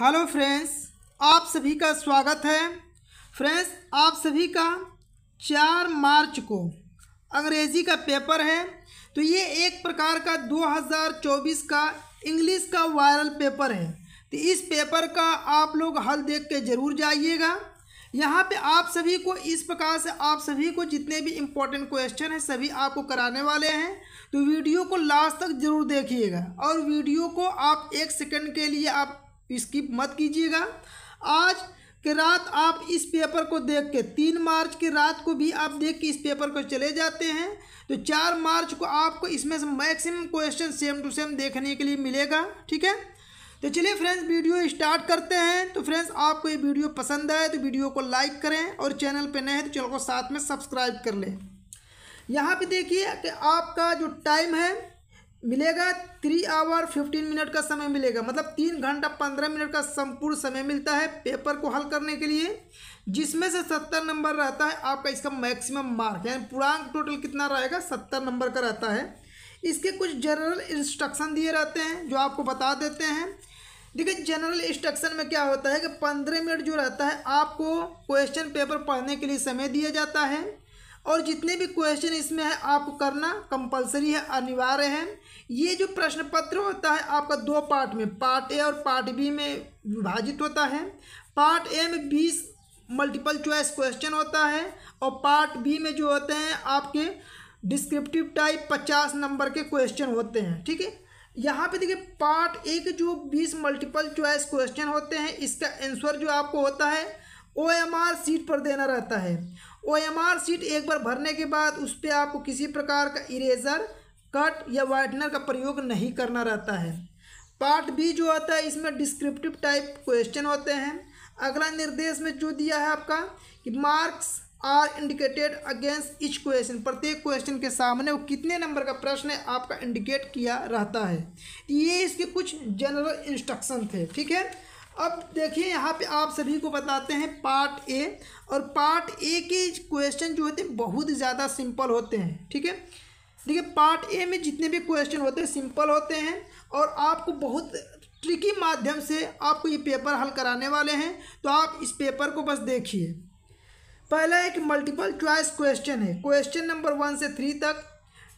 hello friends आप सभी का स्वागत है फ्रेंड्स आप सभी का चार मार्च को अंग्रेज़ी का पेपर है तो ये एक प्रकार का 2024 का इंग्लिश का वायरल पेपर है तो इस पेपर का आप लोग हल देख के ज़रूर जाइएगा यहाँ पे आप सभी को इस प्रकार से आप सभी को जितने भी इम्पोर्टेंट क्वेश्चन हैं सभी आपको कराने वाले हैं तो वीडियो को लास्ट तक ज़रूर देखिएगा और वीडियो को आप एक सेकंड के लिए आप स्किप मत कीजिएगा आज के रात आप इस पेपर को देख के तीन मार्च की रात को भी आप देख के इस पेपर को चले जाते हैं तो चार मार्च को आपको इसमें से maximum question same to same देखने के लिए मिलेगा ठीक है तो चलिए फ्रेंड्स वीडियो स्टार्ट करते हैं तो फ्रेंड्स आपको ये वीडियो पसंद आए तो वीडियो को लाइक करें और चैनल पर नए हैं तो चैनल को साथ में सब्सक्राइब कर लें यहाँ पर देखिए कि आपका जो टाइम है मिलेगा थ्री आवर फिफ्टीन मिनट का समय मिलेगा मतलब तीन घंटा पंद्रह मिनट का संपूर्ण समय मिलता है पेपर को हल करने के लिए जिसमें से सत्तर नंबर रहता है आपका इसका मैक्सिमम मार्क यानी पूर्णांक टोटल कितना रहेगा सत्तर नंबर का रहता है इसके कुछ जनरल इंस्ट्रक्शन दिए रहते हैं जो आपको बता देते हैं देखिए जनरल इंस्ट्रक्शन में क्या होता है कि पंद्रह मिनट जो रहता है आपको क्वेश्चन पेपर पढ़ने के लिए समय दिया जाता है और जितने भी क्वेश्चन इसमें है आपको करना कंपलसरी है अनिवार्य है ये जो प्रश्न पत्र होता है आपका दो पार्ट में पार्ट ए और पार्ट बी में विभाजित होता है पार्ट ए में बीस मल्टीपल चॉइस क्वेश्चन होता है और पार्ट बी में जो होते हैं आपके डिस्क्रिप्टिव टाइप पचास नंबर के क्वेश्चन होते हैं ठीक है यहाँ पे देखिए पार्ट ए के जो बीस मल्टीपल चॉइस क्वेश्चन होते हैं इसका आंसर जो आपको होता है ओ एम आर सीट पर देना रहता है ओ एम आर सीट एक बार भरने के बाद उस पर आपको किसी प्रकार का इरेजर कट या वाइटनर का प्रयोग नहीं करना रहता है पार्ट बी जो होता है इसमें डिस्क्रिप्टिव टाइप क्वेश्चन होते हैं अगला निर्देश में जो दिया है आपका कि marks are indicated against each question प्रत्येक क्वेश्चन के सामने वो कितने नंबर का प्रश्न है आपका इंडिकेट किया रहता है ये इसके कुछ जनरल इंस्ट्रक्शन थे ठीक है अब देखिए यहाँ पे आप सभी को बताते हैं पार्ट ए और पार्ट ए के क्वेश्चन जो होते हैं बहुत ज़्यादा सिंपल होते हैं ठीक है देखिए पार्ट ए में जितने भी क्वेश्चन होते हैं सिंपल होते हैं और आपको बहुत ट्रिकी माध्यम से आपको ये पेपर हल कराने वाले हैं तो आप इस पेपर को बस देखिए पहला एक मल्टीपल चॉइस क्वेश्चन है क्वेश्चन नंबर वन से थ्री तक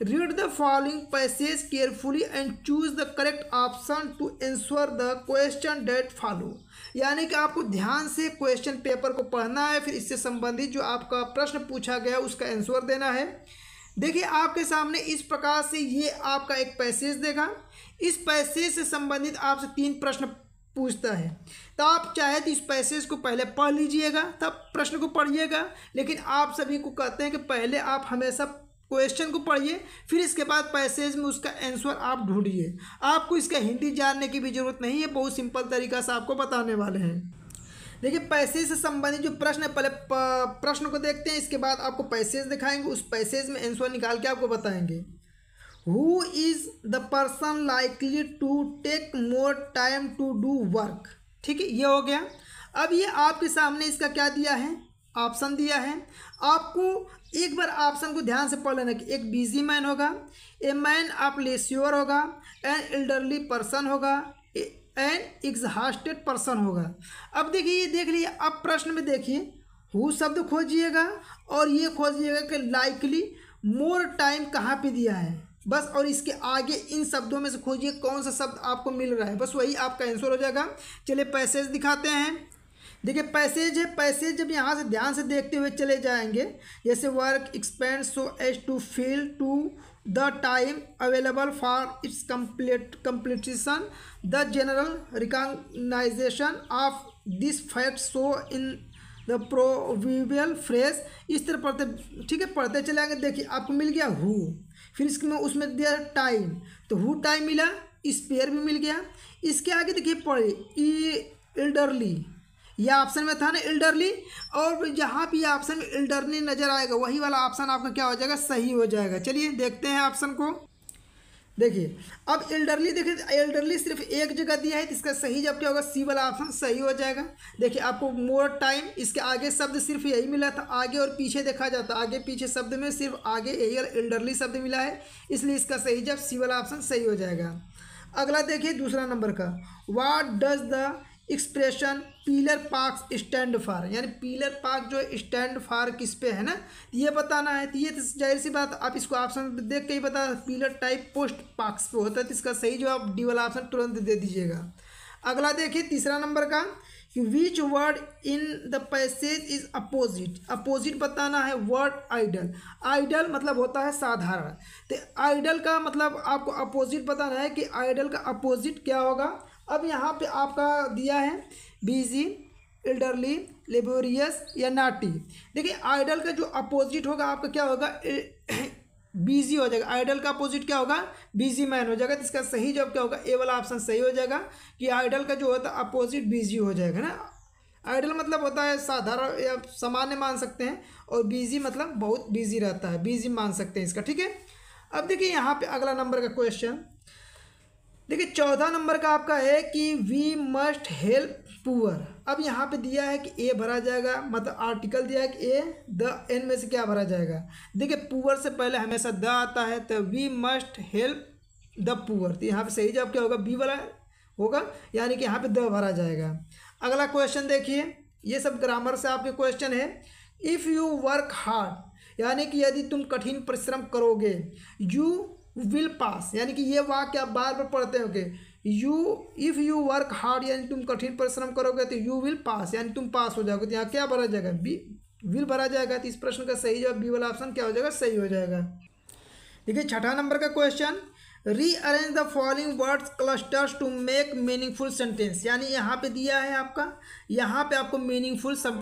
read the following passage carefully and choose the correct option to answer the question that follow यानी कि आपको ध्यान से क्वेश्चन पेपर को पढ़ना है फिर इससे संबंधित जो आपका प्रश्न पूछा गया उसका आंसर देना है देखिए आपके सामने इस प्रकार से ये आपका एक पैसेज देगा इस पैसेज से संबंधित आपसे तीन प्रश्न पूछता है तो आप चाहे तो इस पैसेज को पहले पढ़ लीजिएगा तब प्रश्न को पढ़िएगा लेकिन आप सभी को कहते हैं कि पहले आप हमेशा क्वेश्चन को पढ़िए फिर इसके बाद पैसेज में उसका आंसर आप ढूंढिए आपको इसका हिंदी जानने की भी ज़रूरत नहीं है बहुत सिंपल तरीका से आपको बताने वाले हैं देखिए पैसेज से संबंधित जो प्रश्न है पहले प्रश्न को देखते हैं इसके बाद आपको पैसेज दिखाएंगे उस पैसेज में आंसर निकाल के आपको बताएंगे who is the person likely to take more time to do work ठीक है ये हो गया अब ये आपके सामने इसका क्या दिया है ऑप्शन दिया है आपको एक बार ऑप्शन को ध्यान से पढ़ लेना कि एक बिजी मैन होगा ए मैन आप लेश्योर होगा एन एल्डरली पर्सन होगा एन एग्जहास्टेड पर्सन होगा अब देखिए ये देख लीजिए अब प्रश्न में देखिए हु शब्द खोजिएगा और ये खोजिएगा कि लाइकली मोर टाइम कहाँ पे दिया है बस और इसके आगे इन शब्दों में से खोजिए कौन सा शब्द आपको मिल रहा है बस वही आपका आंसर हो जाएगा चलिए पैसेज दिखाते हैं देखिए पैसेज है पैसेज जब यहाँ से ध्यान से देखते हुए चले जाएंगे जैसे work expand so as to fill to the time available for its complete completion the general recognition of this fact so in the proverbial phrase इस तरह पढ़ते ठीक है पढ़ते चले आएंगे देखिए आपको मिल गया हु फिर इसमें उसमें दिया टाइम तो हु टाइम मिला स्पेयर भी मिल गया इसके आगे देखिए पढ़े ई एल्डरली यह ऑप्शन में था ना एल्डरली और जहाँ भी ऑप्शन इल्डरली नज़र आएगा वही वाला ऑप्शन आपका क्या हो जाएगा सही हो जाएगा चलिए देखते हैं ऑप्शन को देखिए अब एल्डरली देखिए एल्डरली सिर्फ एक जगह दिया है तो इसका सही जब क्या होगा सी वाला ऑप्शन सही हो जाएगा देखिए आपको मोर टाइम इसके आगे शब्द सिर्फ यही मिला था आगे और पीछे देखा जाता आगे पीछे शब्द में सिर्फ आगे यही और एल्डरली शब्द मिला है इसलिए इसका सही जब सी वाला ऑप्शन सही हो जाएगा अगला देखिए दूसरा नंबर का what does the expression peeler park stand for यानी पीलर पार्क जो स्टैंड फार किस पे है ना ये बताना है तो ये तो जाहिर सी बात आप इसको ऑप्शन देख के ही बता पीलर टाइप पोस्ट पार्क्स पे होता है तो इसका सही जवाब डी वाला ऑप्शन तुरंत दे दीजिएगा अगला देखिए तीसरा नंबर का which word in the passage is opposite opposite बताना है वर्ड आइडल आइडल मतलब होता है साधारण तो आइडल का मतलब आपको अपोजिट बताना है कि आइडल का अपोजिट क्या होगा अब यहाँ पे आपका दिया है बीजी एल्डरली लेबोरियस या नाटी देखिए आइडल का जो अपोजिट होगा आपका क्या होगा बिजी हो जाएगा आइडल का अपोजिट क्या होगा बिजी मैन हो जाएगा तो इसका सही जवाब क्या होगा ए वाला ऑप्शन सही हो जाएगा कि आइडल का जो होता है अपोजिट बिजी हो जाएगा ना आइडल मतलब होता है साधारण या सामान्य मान सकते हैं और बिजी मतलब बहुत बिजी रहता है बिजी मान सकते हैं इसका ठीक है अब देखिए यहाँ पे अगला नंबर का क्वेश्चन देखिए चौथा नंबर का आपका है कि वी मस्ट हेल्प पुअर अब यहाँ पे दिया है कि ए भरा जाएगा मतलब आर्टिकल दिया है कि ए द एन में से क्या भरा जाएगा देखिए पुअर से पहले हमेशा द आता है तो we must help the poor तो यहाँ पे सही जवाब क्या होगा बी वाला होगा यानी कि यहाँ पे द भरा जाएगा अगला क्वेश्चन देखिए ये सब ग्रामर से आपके क्वेश्चन है इफ़ यू वर्क हार्ड यानी कि यदि तुम कठिन परिश्रम करोगे यू विल पास यानी कि ये वाक्य आप बार बार पढ़ते होंगे you if you work hard यानी तुम कठिन परिश्रम करोगे तो यू विल पास यानी तुम पास हो जाओगे तो यहाँ क्या भरा जाएगा बी विल भरा जाएगा तो इस प्रश्न का सही जवाब बी वाला ऑप्शन क्या हो जाएगा सही हो जाएगा देखिए छठा नंबर का question rearrange the following words clusters to make meaningful sentence यानी यहाँ पे दिया है आपका यहाँ पे आपको मीनिंगफुल सब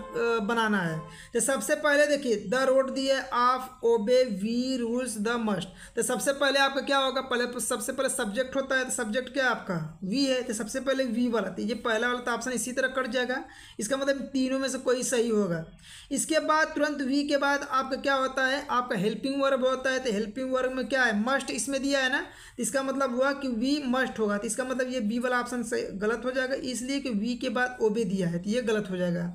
बनाना है तो सबसे पहले देखिए द रोड दी है ऑफ ओबे वी रूल्स द मस्ट तो सबसे पहले आपका क्या होगा पहले तो सबसे पहले सब्जेक्ट होता है तो सब्जेक्ट क्या आपका वी है तो सबसे पहले वी वाला तो ये पहला वाला तो ऑप्शन इसी तरह कट जाएगा इसका मतलब तीनों में से कोई सही होगा इसके बाद तुरंत वी के बाद आपका क्या होता है आपका हेल्पिंग वर्ब होता है तो हेल्पिंग वर्ग में क्या है मस्ट इसमें दिया है ना तो इसका मतलब हुआ कि वी मस्ट होगा तो इसका मतलब ये बी वाला ऑप्शन गलत हो जाएगा इसलिए कि वी के बाद ओबे दिया है है तो ये गलत हो जाएगा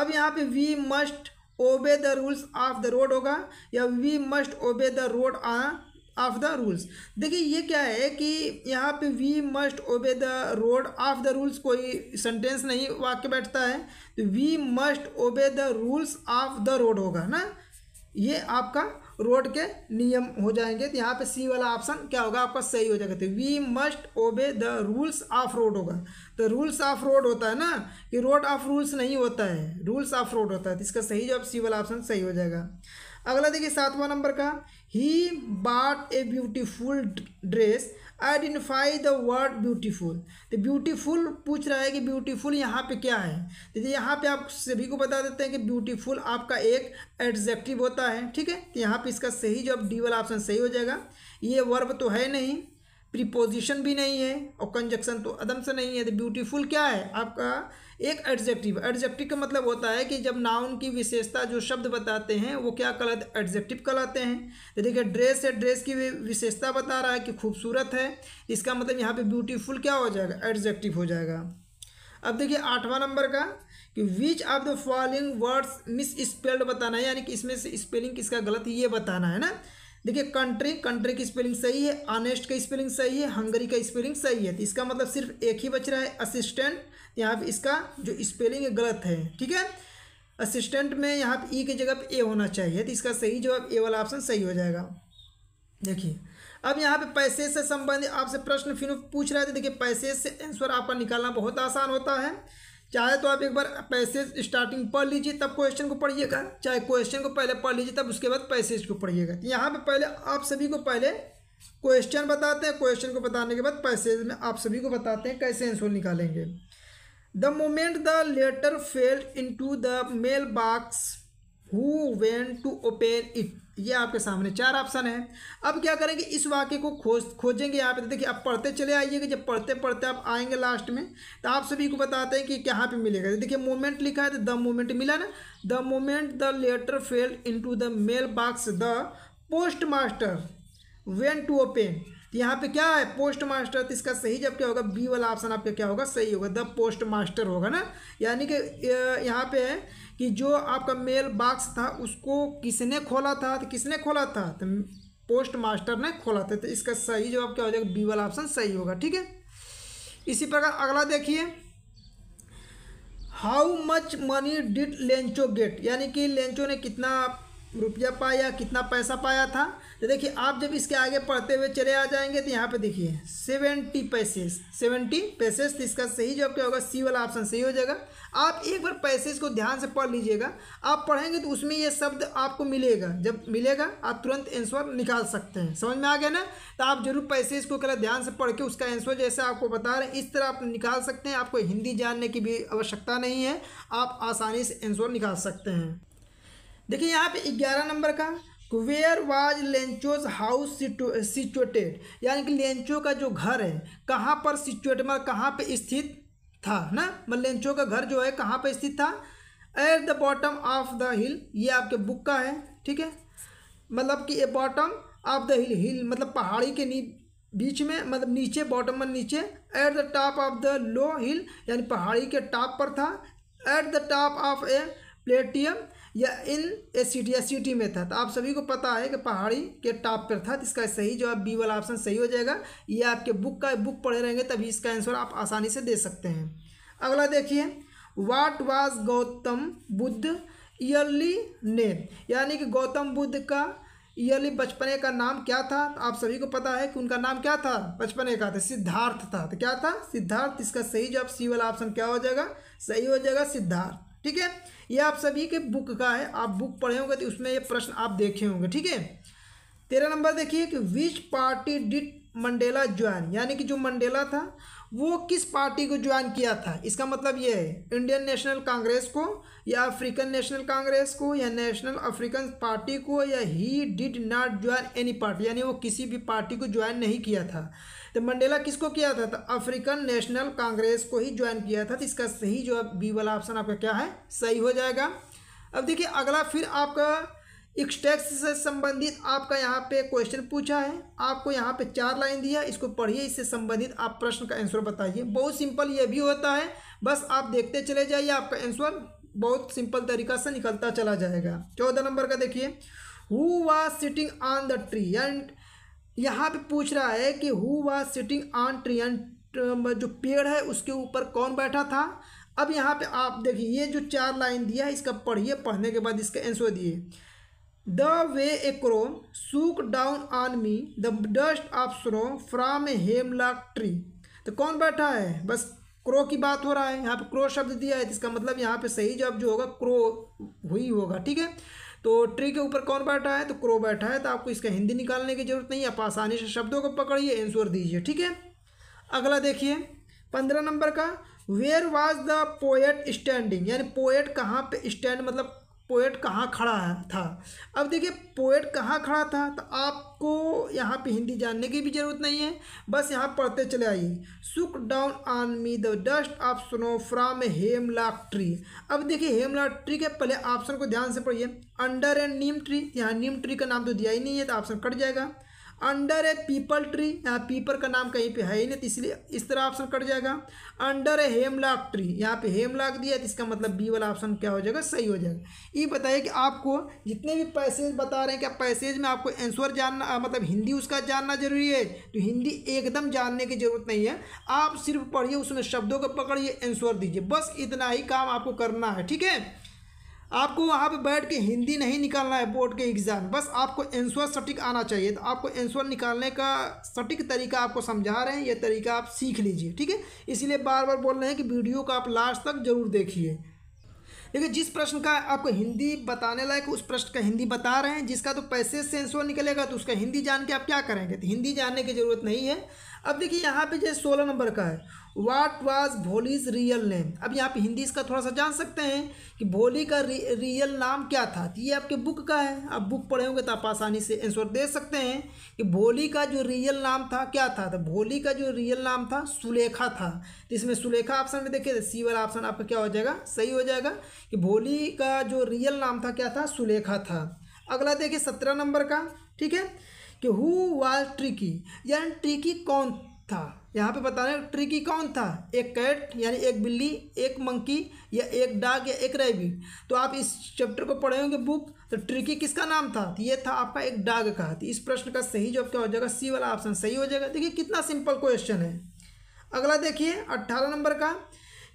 अब यहाँ पे we must obey the rules of the road होगा या we must obey the road of the rules देखिए ये क्या है कि यहाँ पे we must obey the road of the rules कोई सेंटेंस नहीं वाक्य बैठता है तो we must obey the rules of the road होगा ना ये आपका रोड के नियम हो जाएंगे तो यहाँ पे सी वाला ऑप्शन क्या होगा आपका सही हो जाएगा तो we must obey the rules of road होगा तो रूल्स ऑफ रोड होता है ना कि रोड ऑफ रूल्स नहीं होता है रूल्स ऑफ रोड होता है तो इसका सही जवाब सी वाला ऑप्शन सही हो जाएगा अगला देखिए सातवां नंबर का ही but a beautiful dress identify the word beautiful तो ब्यूटीफुल पूछ रहा है कि ब्यूटीफुल यहाँ पे क्या है तो यहाँ पे आप सभी को बता देते हैं कि ब्यूटीफुल आपका एक एडजेक्टिव होता है ठीक है तो यहाँ पे इसका सही जो डी वाला ऑप्शन सही हो जाएगा ये वर्ब तो है नहीं प्रीपोजिशन भी नहीं है और कंजक्शन तो अदम से नहीं है तो ब्यूटीफुल क्या है आपका एक एडजेक्टिव एडजेक्टिव का मतलब होता है कि जब नाउन की विशेषता जो शब्द बताते हैं वो क्या कहलाते एडजेक्टिव कहलाते हैं तो देखिए ड्रेस है ड्रेस की विशेषता बता रहा है कि खूबसूरत है इसका मतलब यहाँ पे ब्यूटीफुल क्या हो जाएगा एडजेक्टिव हो जाएगा अब देखिए आठवां नंबर का कि which of the following words misspelled बताना है यानी कि इसमें से स्पेलिंग किसका गलत ये बताना है ना देखिए कंट्री कंट्री की स्पेलिंग सही है अनेस्ट की स्पेलिंग सही है हंगरी का स्पेलिंग सही है तो इसका मतलब सिर्फ एक ही बच रहा है असिस्टेंट यहाँ पर इसका जो स्पेलिंग गलत है ठीक है असिस्टेंट में यहाँ पर ई e की जगह पर ए होना चाहिए तो इसका सही जवाब ए वाला ऑप्शन सही हो जाएगा देखिए अब यहाँ पे पैसे से संबंधित आपसे प्रश्न फिर पूछ रहे थे देखिए पैसे से आंसर आपका निकालना बहुत आसान होता है चाहे तो आप एक बार पैसेज स्टार्टिंग पढ़ लीजिए तब क्वेश्चन को पढ़िएगा चाहे क्वेश्चन को पहले पढ़ लीजिए तब उसके बाद पैसेज को पढ़िएगा यहाँ पे पहले आप सभी को पहले क्वेश्चन बताते हैं क्वेश्चन को बताने के बाद पैसेज में आप सभी को बताते हैं कैसे आंसर निकालेंगे the moment the letter felled into the mail box who went to open it ये आपके सामने चार ऑप्शन है अब क्या करेंगे इस वाक्य को खोज खोजेंगे आप देखिए आप पढ़ते चले आइएगा जब पढ़ते पढ़ते आप आएंगे लास्ट में तो आप सभी को बताते हैं कि कहाँ पे मिलेगा देखिए मोमेंट लिखा है तो द मोमेंट मिला ना the moment the letter felled into the mail box the post master went to open तो यहाँ पे क्या है पोस्ट मास्टर तो इसका सही जब क्या होगा बी वाला ऑप्शन आपका क्या होगा सही होगा द पोस्ट मास्टर होगा ना यानी कि यहाँ पे है कि जो आपका मेल बॉक्स था उसको किसने खोला था तो किसने खोला था तो पोस्ट मास्टर ने खोला था तो इसका सही जवाब क्या हो जाएगा बी वाला ऑप्शन सही होगा ठीक है इसी प्रकार अगला देखिए how much money did Lencho get यानी कि लेंचो ने कितना रुपया पाया कितना पैसा पाया था तो देखिए आप जब इसके आगे पढ़ते हुए चले आ जाएंगे तो यहाँ पे देखिए सेवेंटी पैसेज सेवेंटी पैसेज तो इसका सही जवाब क्या होगा सी वाला ऑप्शन सही हो जाएगा आप एक बार पैसेज को ध्यान से पढ़ लीजिएगा आप पढ़ेंगे तो उसमें ये शब्द आपको मिलेगा जब मिलेगा आप तुरंत आंसर निकाल सकते हैं समझ में आ गया ना तो आप जरूर पैसेज को कल ध्यान से पढ़ के उसका आंसर जैसे आपको बता रहे हैं इस तरह आप निकाल सकते हैं आपको हिंदी जानने की भी आवश्यकता नहीं है आप आसानी से आंसर निकाल सकते हैं देखिए यहाँ पे ग्यारह नंबर का where was Lencho's house situated यानी कि लेंचो का जो घर है कहाँ पर सिचुएट मतलब कहाँ पे स्थित था ना मतलब लेंचो का घर जो है कहाँ पे स्थित था at the bottom of the hill ये आपके बुक का है ठीक है मतलब कि a bottom of the hill hill मतलब पहाड़ी के नी बीच में मतलब नीचे बॉटम में नीचे at the top of the low hill यानी पहाड़ी के टॉप पर था at the top of a plateau या इन ए सी टी एस सी टी में था तो आप सभी को पता है कि पहाड़ी के टॉप पर था तो इसका सही जवाब बी वाला ऑप्शन सही हो जाएगा ये आपके बुक का बुक पढ़े रहेंगे तभी इसका आंसर आप आसानी से दे सकते हैं अगला देखिए what was Gautam Buddha early name यानी कि गौतम बुद्ध का ईयरली बचपने का नाम क्या था तो आप सभी को पता है कि उनका नाम क्या था बचपने का था सिद्धार्थ था तो क्या था सिद्धार्थ इसका सही जवाब सी वाला ऑप्शन क्या हो जाएगा सही हो जाएगा सिद्धार्थ ठीक है ये आप सभी के बुक का है आप बुक पढ़े होंगे तो उसमें ये प्रश्न आप देखे होंगे ठीक है तेरह नंबर देखिए कि which party did Mandela join यानी कि जो मंडेला था वो किस पार्टी को ज्वाइन किया था इसका मतलब ये है इंडियन नेशनल कांग्रेस को या अफ्रीकन नेशनल कांग्रेस को या नेशनल अफ्रीकन पार्टी को या he did not join any party यानी वो किसी भी पार्टी को ज्वाइन नहीं किया था तो मंडेला किसको किया था तो अफ्रीकन नेशनल कांग्रेस को ही ज्वाइन किया था तो इसका सही जो बी वाला ऑप्शन आपका क्या है सही हो जाएगा अब देखिए अगला फिर आपका टैक्स से संबंधित आपका यहाँ पे क्वेश्चन पूछा है आपको यहाँ पे चार लाइन दिया इसको पढ़िए इससे संबंधित आप प्रश्न का आंसर बताइए बहुत सिंपल ये भी होता है बस आप देखते चले जाइए आपका आंसर बहुत सिंपल तरीका से निकलता चला जाएगा चौदह नंबर का देखिए who was sitting on the tree and यहाँ पे पूछ रहा है कि who was sitting on tree and जो पेड़ है उसके ऊपर कौन बैठा था अब यहाँ पे आप देखिए ये जो चार लाइन दिया है इसका पढ़िए पढ़ने के बाद इसका आंसर दिए the way a crow shook down on me the dust of snow from a hemlock tree तो कौन बैठा है बस क्रो की बात हो रहा है यहाँ पे क्रो शब्द दिया है इसका मतलब यहाँ पे सही जवाब जो होगा क्रो हुई होगा ठीक है तो ट्री के ऊपर कौन बैठा है तो क्रो बैठा है तो आपको इसका हिंदी निकालने की जरूरत नहीं आप आसानी से शब्दों को पकड़िए एंसर दीजिए ठीक है अगला देखिए पंद्रह नंबर का where was the poet standing यानी पोएट कहाँ पे स्टैंड मतलब पोएट कहाँ खड़ा है था अब देखिए पोएट कहाँ खड़ा था तो आपको यहाँ पे हिंदी जानने की भी ज़रूरत नहीं है बस यहाँ पढ़ते चले आइए shook down on me the dust of snow from hemlock tree अब देखिए हेमलाक ट्री के पहले ऑप्शन को ध्यान से पढ़िए अंडर एंड नीम ट्री यहाँ नीम ट्री का नाम तो दिया ही नहीं है तो ऑप्शन कट जाएगा अंडर ए पीपल ट्री यहाँ पीपर का नाम कहीं पे है ही नहीं तो इसलिए इस तरह ऑप्शन कट जाएगा अंडर ए हेमलॉक ट्री यहाँ पे हेमलॉक दिया है तो इसका मतलब बी वाला ऑप्शन क्या हो जाएगा सही हो जाएगा ये बताइए कि आपको जितने भी पैसेज बता रहे हैं क्या पैसेज में आपको आंसर जानना आ, मतलब हिंदी उसका जानना जरूरी है तो हिंदी एकदम जानने की ज़रूरत नहीं है आप सिर्फ पढ़िए उसमें शब्दों को पकड़िए आंसर दीजिए बस इतना ही काम आपको करना है ठीक है आपको वहाँ पे बैठ के हिंदी नहीं निकालना है बोर्ड के एग्ज़ाम बस आपको एंसर सटीक आना चाहिए तो आपको एंसर निकालने का सटीक तरीका आपको समझा रहे हैं यह तरीका आप सीख लीजिए ठीक है इसीलिए बार बार बोल रहे हैं कि वीडियो को आप लास्ट तक ज़रूर देखिए लेकिन जिस प्रश्न का आपको हिंदी बताने लायक उस प्रश्न का हिंदी बता रहे हैं जिसका तो पैसे सेंसर निकलेगा तो उसका हिंदी जान के आप क्या करेंगे तो हिंदी जानने की ज़रूरत नहीं है अब देखिए यहाँ पे जैसे सोलह नंबर का है what was Bholi's real name अब यहाँ पे हिंदी इसका थोड़ा सा जान सकते हैं कि भोली का रि, रियल नाम क्या था तो ये आपके बुक का है आप बुक पढ़े होंगे तो आप आसानी से आंसर दे सकते हैं कि भोली का जो रियल नाम था क्या था तो भोली का जो रियल नाम था सुलेखा था तो इसमें सुलेखा ऑप्शन में देखिए सी वाला ऑप्शन आपका क्या हो जाएगा सही हो जाएगा कि भोली का जो रियल नाम था क्या था सुलेखा था अगला देखिए सत्रह नंबर का ठीक है कि हु वाज ट्रिकी यानी ट्रिकी कौन था यहाँ पे हैं ट्रिकी कौन था एक कैट यानी एक बिल्ली एक मंकी या एक डाग या एक रैबिट तो आप इस चैप्टर को पढ़े होंगे बुक तो ट्रिकी किसका नाम था तो ये था आपका एक डाग का तो इस प्रश्न का सही जवाब क्या हो जाएगा सी वाला ऑप्शन सही हो जाएगा देखिए कितना सिंपल क्वेश्चन है अगला देखिए अट्ठारह नंबर का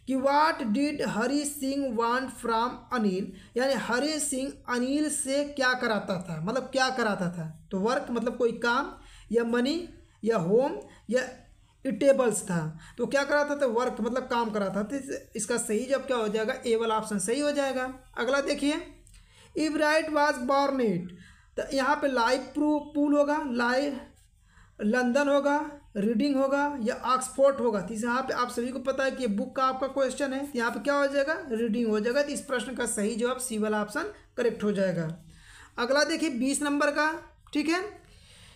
कि what did Hari Singh want from Anil यानी हरी सिंह अनिल से क्या कराता था मतलब क्या कराता था तो वर्क मतलब कोई काम या मनी या होम या इटेबल्स था तो क्या कराता था वर्क मतलब काम कराता था तो इसका सही जब क्या हो जाएगा ए वाला ऑप्शन सही हो जाएगा अगला देखिए इव राइट वाज बॉर्नेट तो यहाँ पे लाइव प्रू पूल होगा लाइव लंदन होगा रीडिंग होगा या ऑक्सफोर्ड होगा तो यहाँ पे आप सभी को पता है कि बुक का आपका क्वेश्चन है तो यहाँ पे क्या हो जाएगा रीडिंग हो जाएगा तो इस प्रश्न का सही जवाब सी वाला ऑप्शन करेक्ट हो जाएगा अगला देखिए बीस नंबर का ठीक है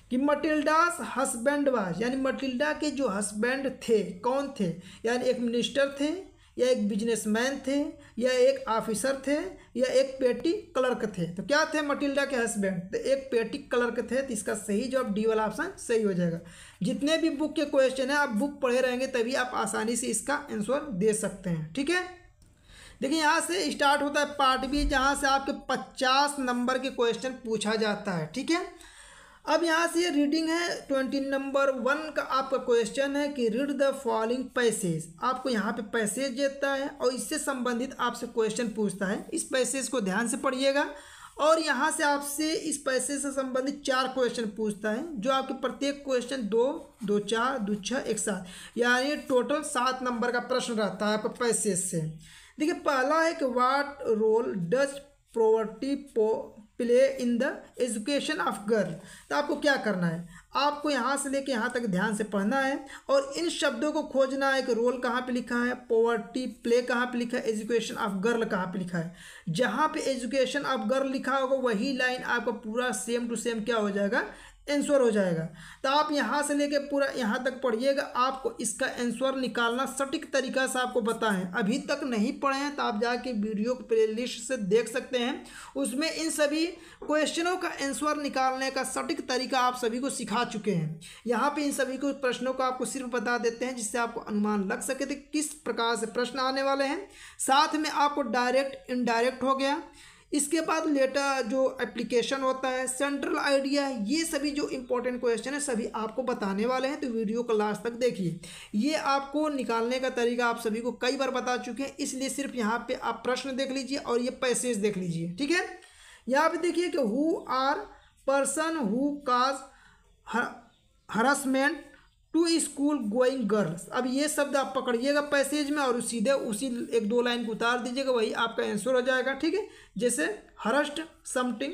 कि मटिल्डास हस्बैंड वाज यानी मटिल्डा के जो हस्बैंड थे कौन थे यानी एक मिनिस्टर थे या एक बिजनेसमैन थे या एक ऑफिसर थे या एक पेटी क्लर्क थे तो क्या थे मटिल्डा के हस्बैंड तो एक पेटी क्लर्क थे तो इसका सही जवाब डी वाला ऑप्शन सही हो जाएगा जितने भी बुक के क्वेश्चन हैं आप बुक पढ़े रहेंगे तभी आप आसानी से इसका आंसर दे सकते हैं ठीक है देखिए यहाँ से स्टार्ट होता है पार्ट बी जहाँ से आपके पचास नंबर के क्वेश्चन पूछा जाता है ठीक है अब यहाँ से ये रीडिंग है ट्वेंटी नंबर वन का आपका क्वेश्चन है कि रीड द फॉलोइंग पैसेज आपको यहाँ पे पैसेज देता है और इससे संबंधित आपसे क्वेश्चन पूछता है इस पैसेज को ध्यान से पढ़िएगा और यहाँ से आपसे इस पैसेज से संबंधित चार क्वेश्चन पूछता है जो आपके प्रत्येक क्वेश्चन दो दो चार दो छः एक सात यानी टोटल सात नंबर का प्रश्न रहता है आपका पैसेज से देखिए पहला है कि वाट रोल डज प्रोवर्टी पो play in the education of girl तो आपको क्या करना है आपको यहाँ से लेके यहाँ तक ध्यान से पढ़ना है और इन शब्दों को खोजना है कि रोल कहाँ पे लिखा है पॉवर्टी प्ले कहाँ पे लिखा है एजुकेशन ऑफ गर्ल कहाँ पे लिखा है जहाँ पे एजुकेशन ऑफ गर्ल लिखा होगा वही लाइन आपका पूरा सेम टू सेम क्या हो जाएगा एंसर हो जाएगा तो आप यहाँ से लेके पूरा यहाँ तक पढ़िएगा आपको इसका एंसर निकालना सटीक तरीका से आपको बताएं अभी तक नहीं पढ़े हैं तो आप जाके वीडियो प्लेलिस्ट से देख सकते हैं उसमें इन सभी क्वेश्चनों का एंसर निकालने का सटीक तरीका आप सभी को सिखा चुके हैं यहाँ पर इन सभी को प्रश्नों को आपको सिर्फ बता देते हैं जिससे आपको अनुमान लग सके थे किस प्रकार से प्रश्न आने वाले हैं साथ में आपको डायरेक्ट इनडायरेक्ट हो गया इसके बाद लेटर जो एप्लीकेशन होता है सेंट्रल आइडिया ये सभी जो इंपॉर्टेंट क्वेश्चन है सभी आपको बताने वाले हैं तो वीडियो को लास्ट तक देखिए ये आपको निकालने का तरीका आप सभी को कई बार बता चुके हैं इसलिए सिर्फ यहाँ पे आप प्रश्न देख लीजिए और ये पैसेज देख लीजिए ठीक है यहाँ पे देखिए कि who are person who cause harassment to school going girls अब ये शब्द आप पकड़िएगा पैसेज में और सीधे उसी एक दो लाइन को उतार दीजिएगा वही आपका आंसर हो जाएगा ठीक है जैसे हरस्ट समथिंग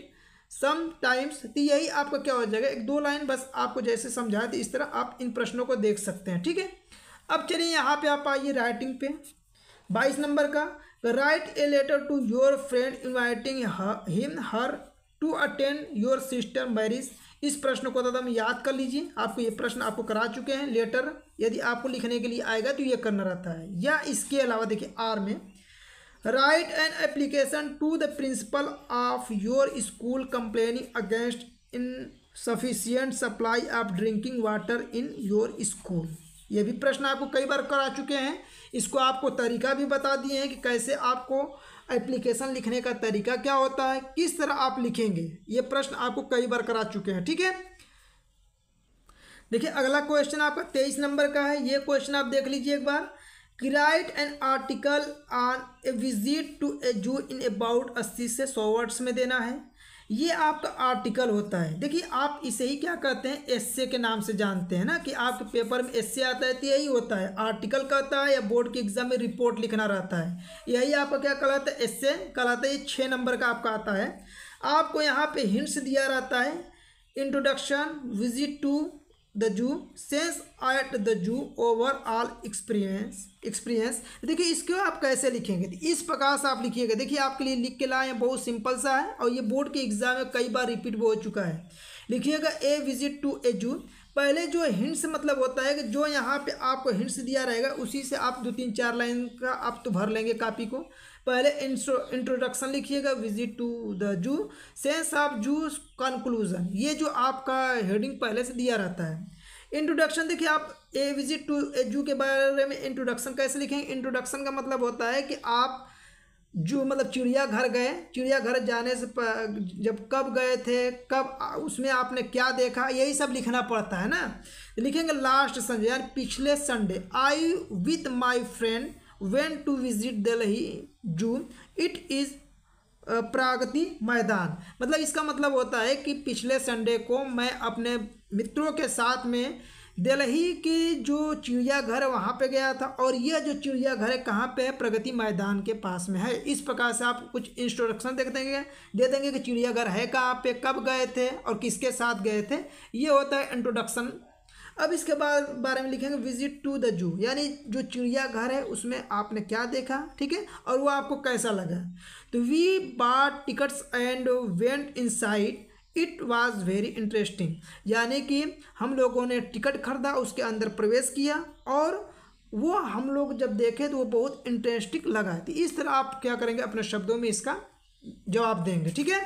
टाइम्स तो यही आपका क्या हो जाएगा एक दो लाइन बस आपको जैसे समझाया तो इस तरह आप इन प्रश्नों को देख सकते हैं ठीक है अब चलिए यहाँ पे आप आइए राइटिंग पे बाईस नंबर का write a letter to your friend inviting him her to attend your sister marriage इस प्रश्न को दादा याद कर लीजिए आपको ये प्रश्न आपको करा चुके हैं लेटर यदि आपको लिखने के लिए आएगा तो ये करना रहता है या इसके अलावा देखिए आर में write an application to the principal of your school complaining against insufficient supply of drinking water in your school ये भी प्रश्न आपको कई बार करा चुके हैं इसको आपको तरीका भी बता दिए हैं कि कैसे आपको एप्लीकेशन लिखने का तरीका क्या होता है किस तरह आप लिखेंगे ये प्रश्न आपको कई बार करा चुके हैं ठीक है देखिए अगला क्वेश्चन आपका तेईस नंबर का है ये क्वेश्चन आप देख लीजिए एक बार write an article on a visit to a zoo in about अस्सी से सौ वर्ड्स में देना है ये आपका आर्टिकल होता है देखिए आप इसे ही क्या कहते हैं एस के नाम से जानते हैं ना कि आपके पेपर में एस आता है तो यही होता है आर्टिकल कहता है या बोर्ड के एग्जाम में रिपोर्ट लिखना रहता है यही आपका क्या कहलाता है एस कहलाता है ये छः नंबर का आपका आता है आपको यहाँ पे हिंट्स दिया रहता है introduction visit to the zoo sense at the zoo overall experience experience देखिए इसको आप कैसे लिखेंगे इस प्रकार से आप लिखिएगा देखिए आपके लिए लिख के लाए बहुत सिंपल सा है और ये बोर्ड के एग्जाम में कई बार रिपीट हो चुका है लिखिएगा ए विजिट टू ए जू पहले जो हिंट्स मतलब होता है कि जो यहाँ पे आपको हिंट्स दिया रहेगा उसी से आप दो तीन चार लाइन का आप तो भर लेंगे कापी को पहले इंट्रोडक्शन लिखिएगा visit to the zoo sense of zoo conclusion ये जो आपका हेडिंग पहले से दिया रहता है इंट्रोडक्शन देखिए आप ए विजिट टू ए जू के बारे में इंट्रोडक्शन कैसे लिखेंगे इंट्रोडक्शन का मतलब होता है कि आप जू मतलब चिड़ियाघर गए चिड़ियाघर जाने से जब कब गए थे कब उसमें आपने क्या देखा यही सब लिखना पड़ता है ना लिखेंगे लास्ट संडे यानी पिछले Sunday I with my friend when to visit delhi zoo it is Pragati uh, Maidan मतलब इसका मतलब होता है कि पिछले संडे को मैं अपने मित्रों के साथ में दिल्ली के जो चिड़ियाघर है वहाँ पे गया था और यह जो चिड़ियाघर है कहाँ पे है प्रगति मैदान के पास में है इस प्रकार से आप कुछ इंस्ट्रक्शन देख देंगे दे देंगे कि चिड़ियाघर है कहाँ पे कब गए थे और किसके साथ गए थे ये होता है इंट्रोडक्शन अब इसके बाद बारे में लिखेंगे विजिट टू द जू यानी जो चिड़ियाघर है उसमें आपने क्या देखा ठीक है और वो आपको कैसा लगा तो we bought tickets and went inside it was very interesting यानी कि हम लोगों ने टिकट खरीदा उसके अंदर प्रवेश किया और वो हम लोग जब देखे तो वो बहुत इंटरेस्टिंग लगा तो इस तरह आप क्या करेंगे अपने शब्दों में इसका जवाब देंगे ठीक है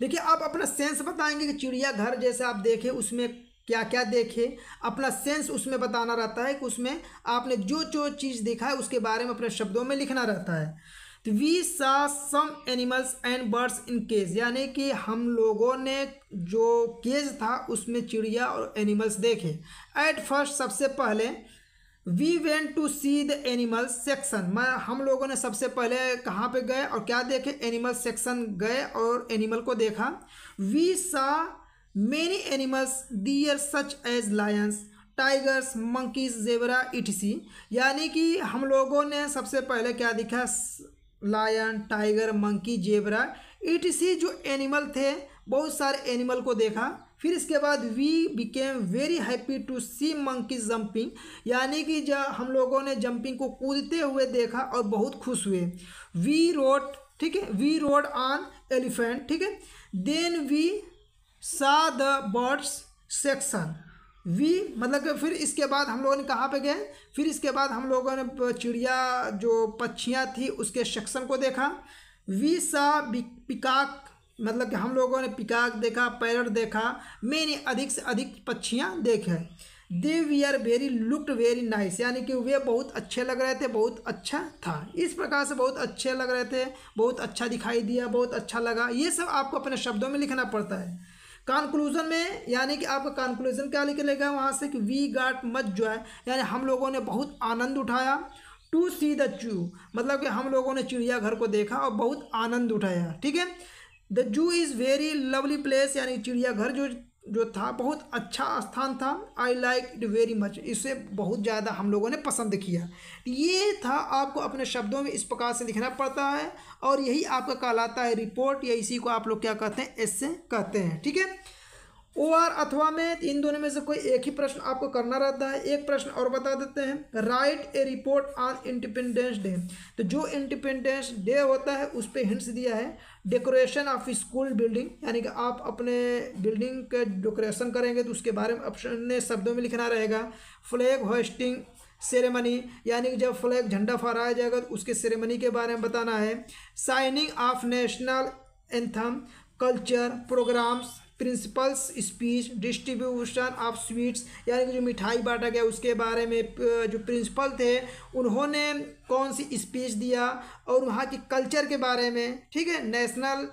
देखिए आप अपना सेंस बताएंगे कि चिड़ियाघर जैसे आप देखें उसमें क्या क्या देखे अपना सेंस उसमें बताना रहता है कि उसमें आपने जो जो चीज़ देखा है उसके बारे में अपने शब्दों में लिखना रहता है तो we saw some animals and birds in cage यानी कि हम लोगों ने जो केज था उसमें चिड़िया और एनिमल्स देखे एट फर्स्ट सबसे पहले we went to see the animals section मैं हम लोगों ने सबसे पहले कहाँ पे गए और क्या देखे एनिमल सेक्शन गए और एनिमल को देखा we saw many animals deer such as lions tigers monkeys zebra etc यानी कि हम लोगों ने सबसे पहले क्या देखा lion tiger monkey zebra etc जो एनिमल थे बहुत सारे एनिमल को देखा फिर इसके बाद we became very happy to see monkey jumping यानी कि जब हम लोगों ने जंपिंग को कूदते हुए देखा और बहुत खुश हुए वी रोड ठीक है वी रोड ऑन एलिफेंट ठीक है then we saw the birds section we मतलब कि फिर इसके बाद हम लोगों ने कहाँ पे गए फिर इसके बाद हम लोगों ने चिड़िया जो पक्षियाँ थी उसके सेक्शन को देखा वी सा पिकाक मतलब कि हम लोगों ने पिकाक देखा पैरट देखा मैंने अधिक से अधिक पक्षियाँ देखे they we are very looked very nice यानी कि वे बहुत अच्छे लग रहे थे बहुत अच्छा था इस प्रकार से बहुत अच्छे लग रहे थे बहुत अच्छा दिखाई दिया बहुत अच्छा लगा ये सब आपको अपने शब्दों में लिखना पड़ता है कंक्लूजन में यानी कि आपका कंक्लूजन क्या निकलेगा वहाँ से कि वी गाट मच जो है यानी हम लोगों ने बहुत आनंद उठाया टू सी द जू मतलब कि हम लोगों ने चिड़ियाघर को देखा और बहुत आनंद उठाया ठीक है the zoo is very lovely place यानी चिड़ियाघर जो जो था बहुत अच्छा स्थान था I like it very much इसे बहुत ज़्यादा हम लोगों ने पसंद किया ये था आपको अपने शब्दों में इस प्रकार से लिखना पड़ता है और यही आपका कहलाता है रिपोर्ट या इसी को आप लोग क्या कहते हैं इससे कहते हैं ठीक है ओ आर अथवा में इन दोनों में से कोई एक ही प्रश्न आपको करना रहता है एक प्रश्न और बता देते हैं write a report on Independence Day तो जो इंडिपेंडेंस डे होता है उस पर हिंट्स दिया है डेकोरेशन ऑफ स्कूल बिल्डिंग यानी कि आप अपने बिल्डिंग के डेकोरेशन करेंगे तो उसके बारे में ऑप्शन ने शब्दों में लिखना रहेगा फ्लैग होस्टिंग सेरेमनी यानी कि जब फ्लैग झंडा फहराया जाएगा तो उसके सेरेमनी के बारे में बताना है singing of national anthem culture programmes principal's speech distribution of sweets यानी कि जो मिठाई बांटा गया उसके बारे में जो प्रिंसिपल थे उन्होंने कौन सी स्पीच दिया और वहाँ के कल्चर के बारे में ठीक है नेशनल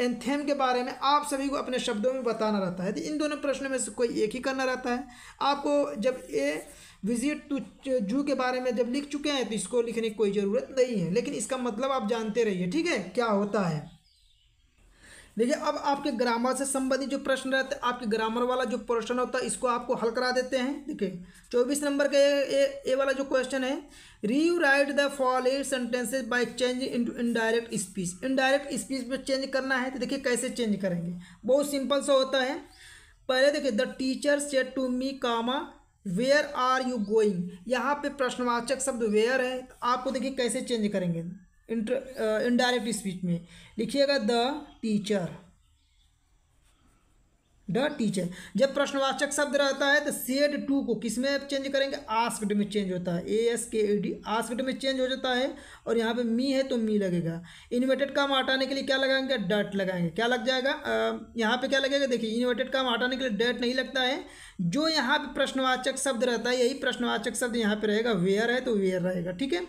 एंथेम के बारे में आप सभी को अपने शब्दों में बताना रहता है तो इन दोनों प्रश्नों में से कोई एक ही करना रहता है आपको जब ए विजिट टू जू के बारे में जब लिख चुके हैं तो इसको लिखने की कोई ज़रूरत नहीं है लेकिन इसका मतलब आप जानते रहिए ठीक है क्या होता है देखिए अब आपके ग्रामर से संबंधित जो प्रश्न रहते हैं आपके ग्रामर वाला जो पोर्शन होता है इसको आपको हल करा देते हैं देखिए चौबीस नंबर का ये ये वाला जो क्वेश्चन है rewrite the following sentences by change in indirect speech indirect speech में चेंज करना है तो देखिए कैसे चेंज करेंगे बहुत सिंपल सा होता है पहले देखिए the teacher said to me comma where are you going यहाँ पे प्रश्नवाचक शब्द वेयर है तो आपको देखिए कैसे चेंज करेंगे इनडायरेक्ट स्पीच uh, में लिखिएगा द टीचर द टीचर जब प्रश्नवाचक शब्द रहता है तो सेड टू को किस में चेंज करेंगे आस्कड में चेंज होता है A S K E D asked में चेंज हो जाता है और यहाँ पे मी है तो मी लगेगा इन्वर्टेड काम हटाने के लिए क्या लगाएंगे डट लगाएंगे क्या लग जाएगा आ, uh, यहाँ पे क्या लगेगा देखिए इन्वर्टेड काम हटाने के लिए डट नहीं लगता है जो यहाँ पे प्रश्नवाचक शब्द रहता है यही प्रश्नवाचक शब्द यहाँ पे रहेगा वेयर है तो वेयर रहेगा ठीक है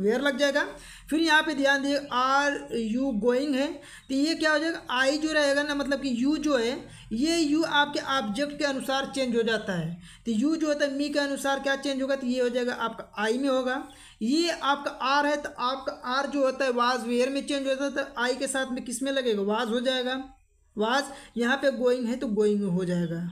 वेयर लग जाएगा फिर यहाँ पे ध्यान दिए आर यू गोइंग है तो ये क्या हो जाएगा आई जो रहेगा ना मतलब कि यू जो है ये यू आपके ऑब्जेक्ट के अनुसार चेंज हो जाता है तो यू जो होता है मी के अनुसार क्या चेंज होगा तो ये हो जाएगा आपका आई में होगा ये आपका आर है तो आपका आर जो होता है वाज वेयर में चेंज हो जाता है तो आई के साथ में किस में लगेगा वाज हो जाएगा वाज यहाँ पर गोइंग है तो गोइंग हो जाएगा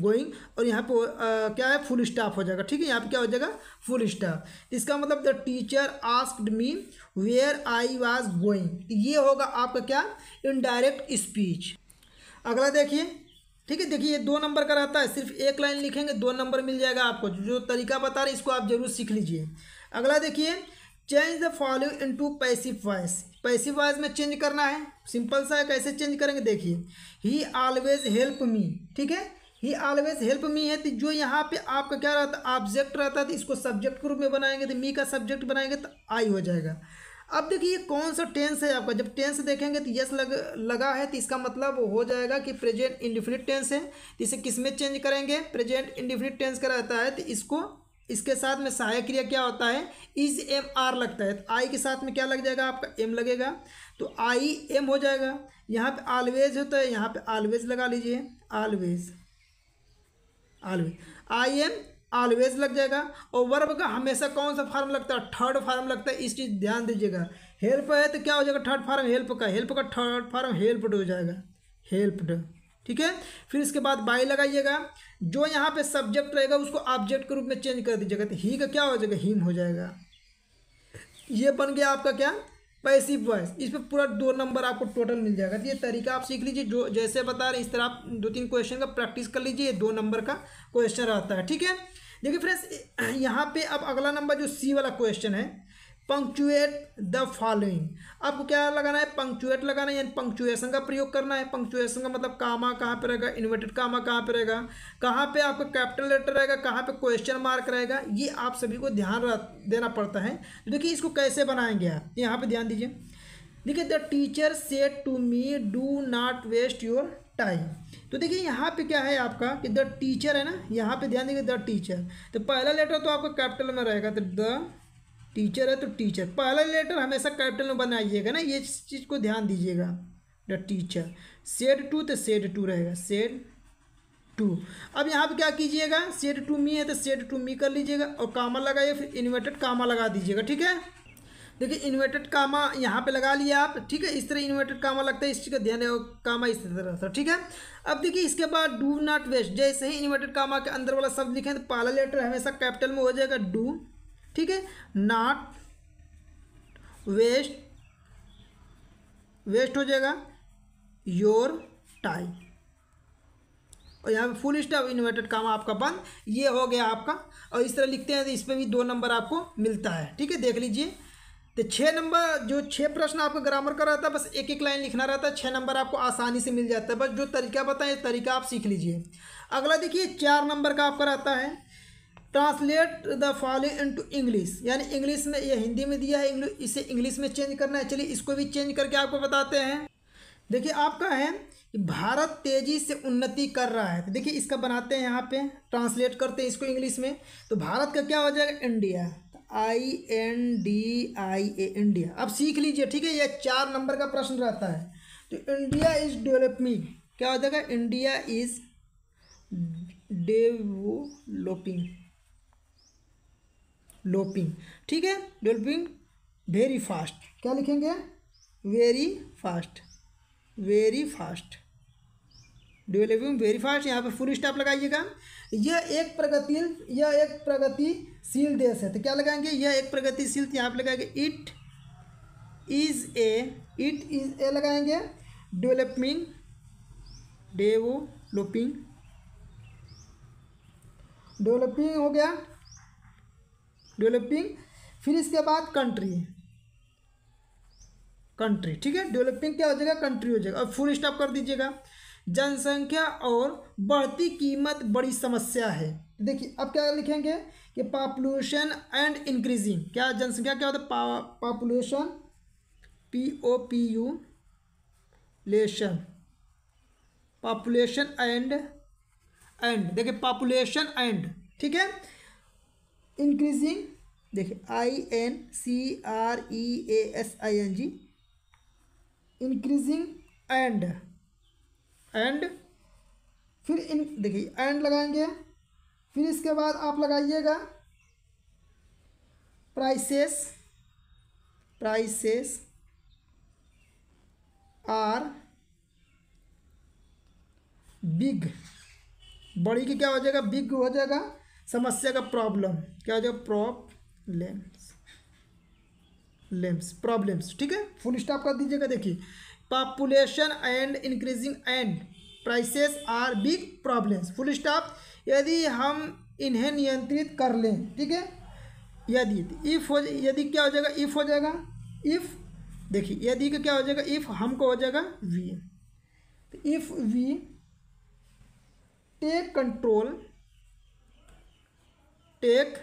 गोइंग और यहाँ पे क्या है फुल स्टाफ हो जाएगा ठीक है यहाँ पे क्या हो जाएगा फुल स्टाफ इसका मतलब the teacher asked me where I was going ये होगा आपका क्या इनडायरेक्ट स्पीच अगला देखिए ठीक है देखिए ये दो नंबर का रहता है सिर्फ एक लाइन लिखेंगे दो नंबर मिल जाएगा आपको जो तरीका बता रहे इसको आप जरूर सीख लीजिए अगला देखिए change the into passive voice passive voice में चेंज करना है सिंपल सा है कैसे चेंज करेंगे देखिए ही ऑलवेज हेल्प मी ठीक है ही ऑलवेज हेल्प मी है तो जो यहाँ पे आपका क्या रहता है ऑब्जेक्ट रहता है तो इसको सब्जेक्ट के रूप में बनाएंगे तो मी का सब्जेक्ट बनाएंगे तो आई हो जाएगा अब देखिए कौन सा टेंस है आपका जब टेंस देखेंगे तो यस लग लगा है तो इसका मतलब हो जाएगा कि प्रेजेंट इंडिफिनिट टेंस है तो इसे किस में चेंज करेंगे प्रेजेंट इंडिफिनिट टेंस का रहता है तो इसको इसके साथ में सहायक क्रिया क्या होता है इज एम आर लगता है तो आई के साथ में क्या लग जाएगा आपका एम लगेगा तो आई एम हो जाएगा यहाँ पे ऑलवेज होता है यहाँ पे ऑलवेज लगा लीजिए always always I am always लग जाएगा और वर्ब का हमेशा कौन सा फार्म लगता है थर्ड फार्म लगता है इस चीज़ ध्यान दीजिएगा हेल्प है तो क्या हो जाएगा थर्ड फार्म हेल्प का हेल्प का थर्ड फार्म हेल्पड हो जाएगा हेल्पड ठीक है फिर इसके बाद बाई लगाइएगा जो यहाँ पे सब्जेक्ट रहेगा उसको ऑब्जेक्ट के रूप में चेंज कर दीजिएगा तो ही का क्या हो जाएगा हीम हो जाएगा ये बन गया आपका क्या पैसिव वॉइस इस पर पूरा दो नंबर आपको टोटल मिल जाएगा तो ये तरीका आप सीख लीजिए जो जैसे बता रहे इस तरह आप दो तीन क्वेश्चन का प्रैक्टिस कर लीजिए ये दो नंबर का क्वेश्चन रहता है ठीक है देखिए फ्रेंड्स यहाँ पे अब अगला नंबर जो सी वाला क्वेश्चन है पंक्चुएट द फॉलोइंग आपको क्या लगाना है पंक्चुएट लगाना है यानी पंक्चुएशन का प्रयोग करना है पंक्चुएशन का मतलब कामा कहाँ पे रहेगा इन्वर्टेड कामा कहाँ पे रहेगा कहाँ पे आपका कैपिटल लेटर रहेगा कहाँ पे क्वेश्चन मार्क रहेगा ये आप सभी को ध्यान देना पड़ता है देखिए इसको कैसे बनाएंगे आप यहाँ पर ध्यान दीजिए देखिए the teacher said to me do not waste your time तो देखिए यहाँ पे क्या है आपका कि द टीचर है ना यहाँ पे ध्यान दीजिए द टीचर तो पहला लेटर तो आपका कैपिटल में रहेगा तो द टीचर है तो टीचर पहला लेटर हमेशा कैपिटल में बनाइएगा ना ये चीज़ को ध्यान दीजिएगा द टीचर सेड टू तो सेड टू रहेगा सेड टू अब यहाँ पे क्या कीजिएगा सेड टू मी है तो सेड टू मी कर लीजिएगा और कामा लगाइए फिर इन्वर्टेड कामा लगा दीजिएगा ठीक है देखिए इन्वर्टेड कामा यहाँ पे लगा लिया आप ठीक है इस तरह इन्वर्टेड कामा लगता है इस चीज़ का ध्यान है कामा इस तरह से ठीक है अब देखिए इसके बाद डू नॉट वेस्ट जैसे ही इन्वर्टेड कामा के अंदर वाला शब्द लिखें तो पहला लेटर हमेशा कैपिटल में हो जाएगा डू ठीक है नॉट वेस्ट वेस्ट हो जाएगा योर टाइम और यहाँ पे फुल स्टॉप इन्वर्टेड काम आपका बंद ये हो गया आपका और इस तरह लिखते हैं तो इस पर भी दो नंबर आपको मिलता है ठीक है देख लीजिए तो छः नंबर जो छः प्रश्न आपको ग्रामर का रहता है बस एक एक लाइन लिखना रहता है छः नंबर आपको आसानी से मिल जाता है बस जो तरीका बताएं तरीका आप सीख लीजिए अगला देखिए चार नंबर का आपका रहता है translate the following into English यानी इंग्लिश में यह हिंदी में दिया है इंग्लिश इसे इंग्लिश में चेंज करना है चलिए इसको भी चेंज करके आपको बताते हैं देखिए आपका है भारत तेजी से उन्नति कर रहा है तो देखिए इसका बनाते हैं यहाँ पे ट्रांसलेट करते हैं इसको इंग्लिश में तो भारत का क्या हो जाएगा India I N D I A India अब सीख लीजिए ठीक है यह चार नंबर का प्रश्न रहता है तो इंडिया इज डेवलपिंग क्या हो जाएगा इंडिया इज डेवलोपिंग लोपिंग ठीक है डेवलपिंग वेरी फास्ट क्या लिखेंगे very fast very fast developing very fast यहाँ पर फुल स्टॉप लगाइएगा यह एक प्रगति यह एक प्रगतिशील देश है तो क्या लगाएंगे यह एक प्रगतिशील यहाँ पर लगाएंगे it is a it is a लगाएंगे डेवलपिंग डेवलपिंग डेवलपिंग हो गया डेवलपिंग फिर इसके बाद कंट्री कंट्री ठीक है डेवलपिंग क्या हो जाएगा कंट्री हो जाएगा और फुल स्टॉप कर दीजिएगा जनसंख्या और बढ़ती कीमत बड़ी समस्या है देखिए अब क्या लिखेंगे कि पॉपुलेशन एंड इंक्रीजिंग क्या जनसंख्या क्या होता है population P O P U lation population and and देखिए पॉपुलेशन एंड ठीक है इंक्रीजिंग देखिए I N C R E A S I N G increasing and and फिर इन देखिए एंड लगाएंगे फिर इसके बाद आप लगाइएगा प्राइसेस प्राइसेस आर बिग बड़ी की क्या हो जाएगा बिग हो जाएगा समस्या का प्रॉब्लम क्या हो जाएगा प्रॉब्लम्स लेम्स प्रॉब्लम्स ठीक है फुल स्टॉप कर दीजिएगा देखिए population and increasing and prices are big problems full stop यदि हम इन्हें नियंत्रित कर लें ठीक है यदि इफ हो यदि क्या हो जाएगा इफ हो जाएगा इफ देखिए यदि का क्या हो जाएगा इफ हमको हो जाएगा we if we take control take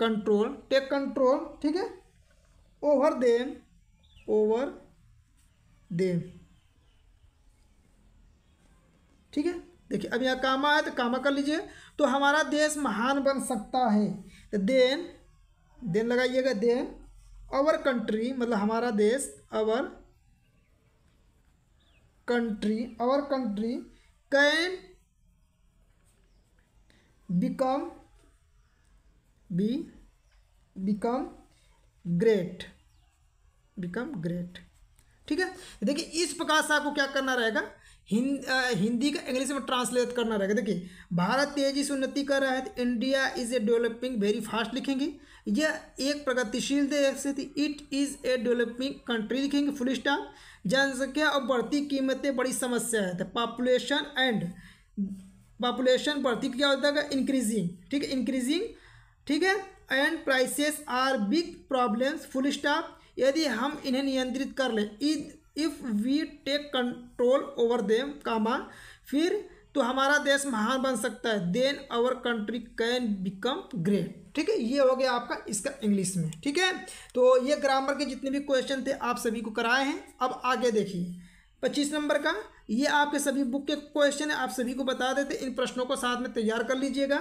control take control ठीक है ओवर देम ओवर देम ठीक है देखिए अब यहाँ कामा है तो कामा कर लीजिए तो हमारा देश महान बन सकता है देन तो देन लगाइएगा देन अवर कंट्री मतलब हमारा देश our country our country can become be become great become great ठीक है देखिए इस प्रकार से आपको क्या करना रहेगा हिंदी का इंग्लिश में ट्रांसलेट करना रहेगा देखिए भारत तेजी से उन्नति कर रहा है तो India is a developing very fast लिखेंगे यह एक प्रगतिशील देश है it is a developing country लिखेंगे फुल स्टार जनसंख्या और बढ़ती कीमतें बड़ी समस्या है तो पॉपुलेशन एंड पॉपुलेशन बढ़ती क्या होता है इंक्रीजिंग ठीक है इंक्रीजिंग ठीक है and prices are big problems full stop यदि हम इन्हें नियंत्रित कर लें if we take control over them comma फिर तो हमारा देश महान बन सकता है then our country can become great ठीक है ये हो गया आपका इसका इंग्लिश में ठीक है तो ये ग्रामर के जितने भी क्वेश्चन थे आप सभी को कराए हैं अब आगे देखिए पच्चीस नंबर का ये आपके सभी बुक के क्वेश्चन है आप सभी को बता देते इन प्रश्नों को साथ में तैयार कर लीजिएगा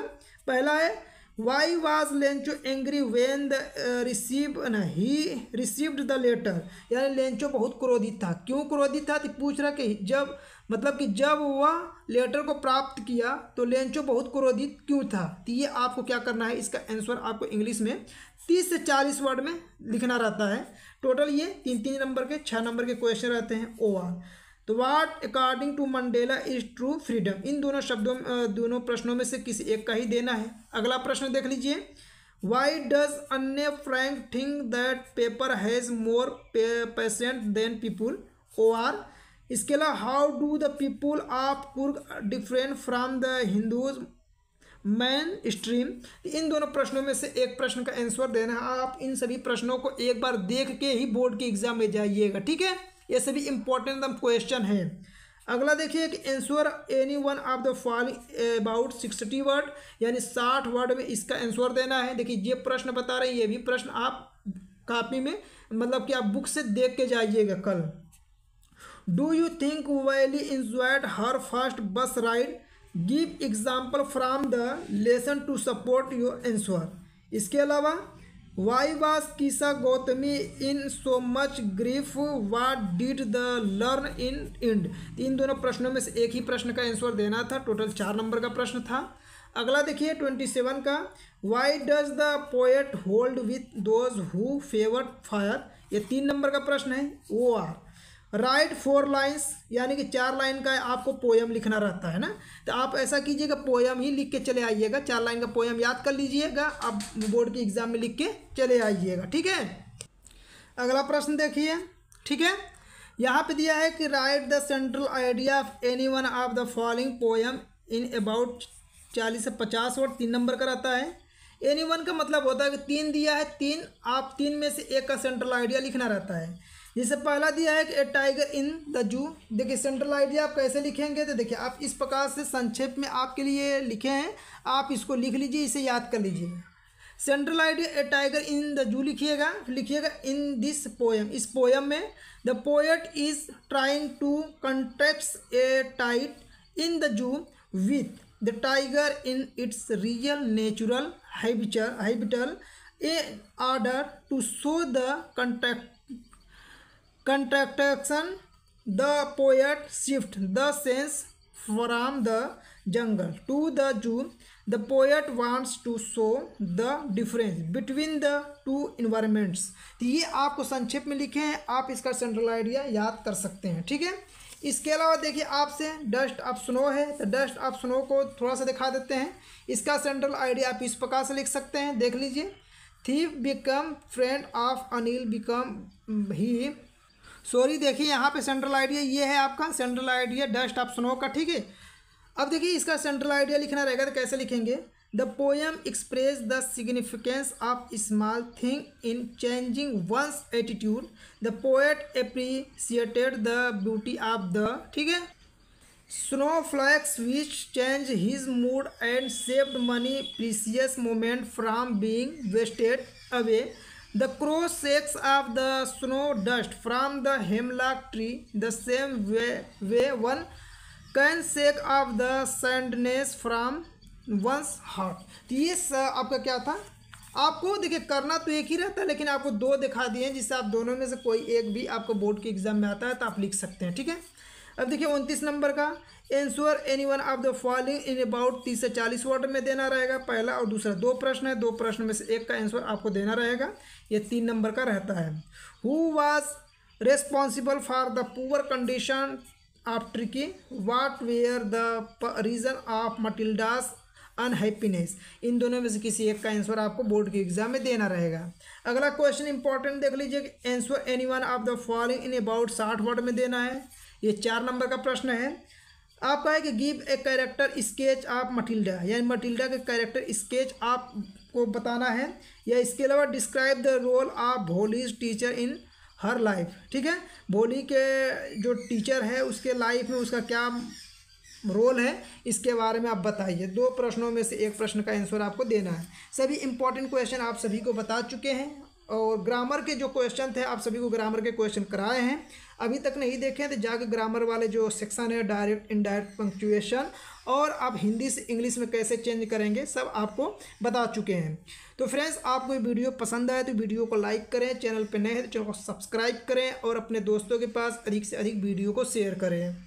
पहला है why was Lencho angry when the receive he received the letter यानी लेंचो बहुत क्रोधित था क्यों क्रोधित था तो पूछ रहा कि जब मतलब कि जब वह लेटर को प्राप्त किया तो लेंचो बहुत क्रोधित क्यों था तो ये आपको क्या करना है इसका आंसर आपको इंग्लिश में तीस से चालीस वर्ड में लिखना रहता है टोटल ये तीन तीन नंबर के छः नंबर के क्वेश्चन रहते हैं ओ ओवर तो what according to Mandela is true freedom इन दोनों शब्दों दोनों प्रश्नों में से किसी एक का ही देना है अगला प्रश्न देख लीजिए why does Anne Frank think that paper has more patient than people or इसके अलावा how do the people of Coorg different from the Hindus mainstream इन दोनों प्रश्नों में से एक प्रश्न का आंसर देना है आप इन सभी प्रश्नों को एक बार देख के ही बोर्ड के एग्जाम में जाइएगा ठीक है ये सभी इंपॉर्टेंट एकदम क्वेश्चन हैं अगला देखिए कि answer any one of the following about sixty word यानी साठ वर्ड में इसका आंसर देना है देखिए ये प्रश्न बता रहे हैं ये भी प्रश्न आप कापी में मतलब कि आप बुक से देख के जाइएगा कल do you think Valli enjoyed her first bus ride give example from the lesson to support your answer इसके अलावा Why was Kisa Gautami in so much grief What did the learn in end इन दोनों प्रश्नों में से एक ही प्रश्न का आंसर देना था टोटल चार नंबर का प्रश्न था अगला देखिए ट्वेंटी सेवन का why does the poet hold with those who favour fire ये तीन नंबर का प्रश्न है or write four lines यानी कि चार लाइन का आपको पोयम लिखना रहता है ना तो आप ऐसा कीजिएगा पोयम ही लिख के चले आइएगा चार लाइन का पोयम याद कर लीजिएगा आप बोर्ड के एग्जाम में लिख के चले आइएगा ठीक है अगला प्रश्न देखिए ठीक है यहाँ पे दिया है कि write the central idea of any one of the following poem in about चालीस से पचास वर्ड तीन नंबर का रहता है एनी वन का मतलब होता है कि तीन दिया है तीन आप तीन में से एक का सेंट्रल आइडिया लिखना रहता है जैसे पहला दिया है कि ए टाइगर इन द जू देखिए सेंट्रल आइडिया आप कैसे लिखेंगे तो देखिए आप इस प्रकार से संक्षेप में आपके लिए लिखे हैं आप इसको लिख लीजिए इसे याद कर लीजिए central idea a tiger in the zoo लिखिएगा लिखिएगा इन दिस पोएम इस पोएम में the poet is trying to contact a tight in the zoo with the tiger in its real natural हैबिचर habitat a order to show the contact contraction the poet shift the sense from the jungle to the zoo the poet wants to show the difference between the two environments तो ये आपको संक्षेप में लिखे हैं आप इसका सेंट्रल आइडिया याद कर सकते हैं ठीक है इसके अलावा देखिए आपसे डस्ट ऑफ स्नो है तो डस्ट ऑफ स्नो को थोड़ा सा दिखा देते हैं इसका सेंट्रल आइडिया आप इस प्रकार से लिख सकते हैं देख लीजिए thief become friend of Anil become he sorry देखिए यहाँ पे सेंट्रल आइडिया ये है आपका central idea dust of snow का ठीक है अब देखिए इसका सेंट्रल आइडिया लिखना रहेगा तो कैसे लिखेंगे the poem express the significance of small thing in changing one's attitude the poet appreciated the beauty of the ठीक है snow flakes which change his mood and saved many precious moment from being wasted away the crow shakes off the snow dust from the hemlock tree the same way way one can shake off the sandness from one's heart तो ये आपका क्या था आपको देखिए करना तो एक ही रहता है लेकिन आपको दो दिखा दिए हैं जिससे आप दोनों में से कोई एक भी आपको बोर्ड के एग्जाम में आता है तो आप लिख सकते हैं ठीक है अब देखिए उनतीस नंबर का answer any one of the following in about तीस से चालीस वर्ड में देना रहेगा पहला और दूसरा दो प्रश्न है दो प्रश्न में से एक का आंसर आपको देना रहेगा ये तीन नंबर का रहता है who was responsible for the poor condition of Tricki what were the reason of Matilda's unhappiness इन दोनों में से किसी एक का आंसर आपको बोर्ड के एग्जाम में देना रहेगा अगला क्वेश्चन इंपॉर्टेंट देख लीजिए answer any one of the following in about साठ वर्ड में देना है ये चार नंबर का प्रश्न है आपका है कि गिव ए कैरेक्टर स्केच आप मटिल्डा यानी मटिल्डा के कैरेक्टर स्केच आपको बताना है या इसके अलावा describe the role of Bholi's teacher in her life ठीक है भोली के जो टीचर है उसके लाइफ में उसका क्या रोल है इसके बारे में आप बताइए दो प्रश्नों में से एक प्रश्न का आंसर आपको देना है सभी इंपॉर्टेंट क्वेश्चन आप सभी को बता चुके हैं और ग्रामर के जो क्वेश्चन थे आप सभी को ग्रामर के क्वेश्चन कराए हैं अभी तक नहीं देखे तो जाकर ग्रामर वाले जो सेक्शन है डायरेक्ट इनडायरेक्ट पंक्चुएशन और आप हिंदी से इंग्लिश में कैसे चेंज करेंगे सब आपको बता चुके हैं तो फ्रेंड्स आपको ये वीडियो पसंद आए तो वीडियो को लाइक करें चैनल पर नए हैं तो चैनल को सब्सक्राइब करें और अपने दोस्तों के पास अधिक से अधिक वीडियो को शेयर करें